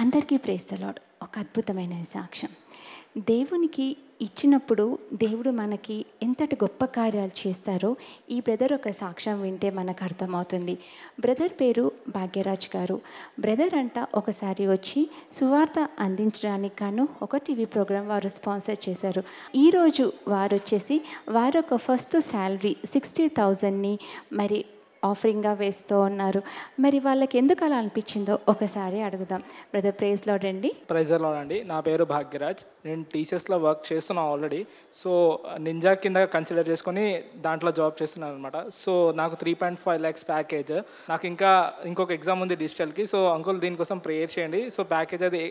అందరికీ ప్రేస్తలాడు ఒక అద్భుతమైన సాక్ష్యం దేవునికి ఇచ్చినప్పుడు దేవుడు మనకి ఎంతటి గొప్ప కార్యాలు చేస్తారో ఈ బ్రదర్ ఒక సాక్ష్యం వింటే మనకు అర్థమవుతుంది బ్రదర్ పేరు భాగ్యరాజ్ గారు బ్రదర్ అంట ఒకసారి వచ్చి సువార్త అందించడానికి కాను ఒక టీవీ ప్రోగ్రాం వారు స్పాన్సర్ చేశారు ఈరోజు వారు వచ్చేసి వారు ఒక ఫస్ట్ శాలరీ సిక్స్టీ థౌజండ్ని మరి ఆఫరింగ్గా వేస్తూ ఉన్నారు మరి వాళ్ళకి ఎందుకు అలా అనిపించిందో ఒకసారి అడుగుదాం బ్రదర్ ప్రైజ్లో రండి ప్రైజర్లో అండి నా పేరు భాగ్యరాజ్ నేను టీసీఎస్లో వర్క్ చేస్తున్నాను ఆల్రెడీ సో నింజా కింద కన్సిడర్ చేసుకొని దాంట్లో జాబ్ చేస్తున్నాను అనమాట సో నాకు three point five lakhs package నాకు ఇంకా ఇంకొక ఎగ్జామ్ ఉంది డిజిటల్కి సో అంకుల్ దీనికోసం ప్రేయర్ చేయండి సో ప్యాకేజ్ అది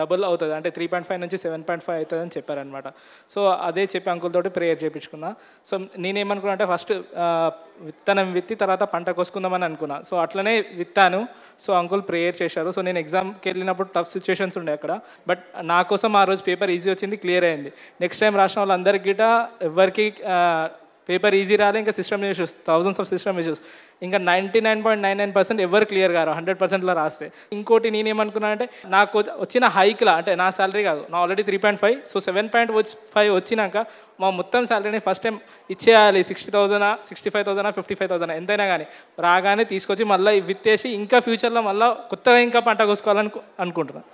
డబుల్ అవుతుంది అంటే త్రీ పాయింట్ ఫైవ్ నుంచి సెవెన్ పాయింట్ ఫైవ్ అవుతుందని చెప్పారనమాట సో అదే చెప్పి అంకుల్ తోటి ప్రేయర్ చేయించుకున్నా సో నేనేమనుకున్నా అంటే ఫస్ట్ విత్తనం విత్తి తర్వాత పంట కోసుకుందామని అనుకున్నా సో అట్లనే విత్తాను సో అంకుల్ ప్రేయర్ చేశారు సో నేను ఎగ్జామ్కి వెళ్ళినప్పుడు టఫ్ సిచ్యువేషన్స్ ఉండే అక్కడ బట్ నా కోసం ఆ రోజు పేపర్ ఈజీ వచ్చింది క్లియర్ అయింది నెక్స్ట్ టైం రాసిన వాళ్ళందరికీ ఎవరికి పేపర్ ఈజీ రాలే ఇంకా system issues thousands of system issues ఇంకా ninety nine point nine nine percent ఎవరు క్లియర్ కారు హండ్రెడ్ పర్సెంట్లో రాస్తే ఇంకోటి నేను ఏమనుకున్నాను అంటే నాకు వచ్చిన హైక్లా అంటే నా శాలరీ కాదు నా already three point five so seven point వచ్చి ఫైవ్ వచ్చినాక మా మొత్తం శాలరీని ఫస్ట్ టైం ఇచ్చేయాలి సిక్స్టీ థౌసండా సిక్స్టీ ఫైవ్ థౌసండా ఫిఫ్టీ ఫైవ్ థౌసండ్ ఎంతైనా కానీ రాగానే తీసుకొచ్చి మళ్ళీ విత్తేసి ఇంకా ఫ్యూచర్లో మళ్ళీ కొత్తగా ఇంకా పంట కోసుకోవాలని అనుకుంటున్నాను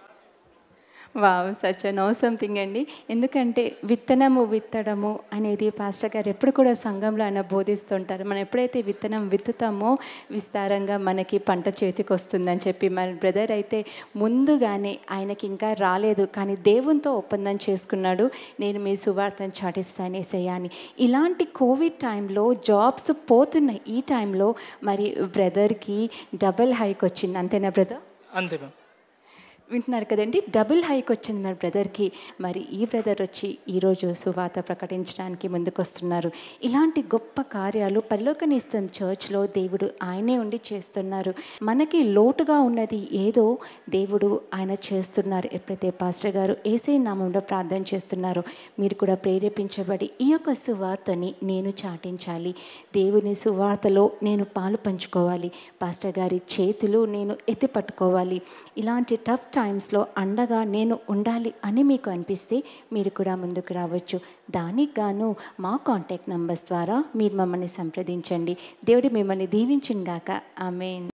వావ్ సచ్ అన్ అవసరం థింగ్ అండి ఎందుకంటే విత్తనము విత్తడము అనేది పాస్టర్ గారు ఎప్పుడు కూడా సంఘంలో ఆయన బోధిస్తుంటారు మనం ఎప్పుడైతే విత్తనం విత్తుతామో విస్తారంగా మనకి పంట చేతికి వస్తుందని చెప్పి మన బ్రదర్ అయితే ముందుగానే ఆయనకి ఇంకా రాలేదు కానీ దేవునితో ఒప్పందం చేసుకున్నాడు నేను మీ సువార్తను చాటిస్తాను ఏసయ్యాని ఇలాంటి కోవిడ్ టైంలో జాబ్స్ పోతున్న ఈ టైంలో మరి బ్రదర్కి డబల్ హైక్ వచ్చింది అంతేనా బ్రదర్ అంతే మ్యామ్ వింటున్నారు కదండి డబుల్ హైక్ వచ్చింది మరి బ్రదర్కి మరి ఈ బ్రదర్ వచ్చి ఈరోజు సువాత ప్రకటించడానికి ముందుకొస్తున్నారు ఇలాంటి గొప్ప కార్యాలు పల్లోకనిస్తం చర్చ్లో దేవుడు ఆయనే ఉండి చేస్తున్నారు మనకి లోటుగా ఉన్నది ఏదో దేవుడు ఆయన చేస్తున్నారు ఎప్పుడైతే పాస్టర్ గారు ఏసై నామంలో ప్రార్థన చేస్తున్నారో మీరు కూడా ప్రేరేపించబడి ఈ యొక్క సువార్తని నేను చాటించాలి దేవుని సువార్తలో నేను పాలు పంచుకోవాలి పాస్టర్ గారి చేతులు నేను ఎత్తి పట్టుకోవాలి ఇలాంటి టఫ్ టైమ్స్లో అండగా నేను ఉండాలి అని మీకు అనిపిస్తే మీరు కూడా ముందుకు రావచ్చు దానికి గాను మా కాంటాక్ట్ నంబర్స్ ద్వారా మీరు మమ్మల్ని సంప్రదించండి దేవుడు మిమ్మల్ని దీవించిందాక ఆమెన్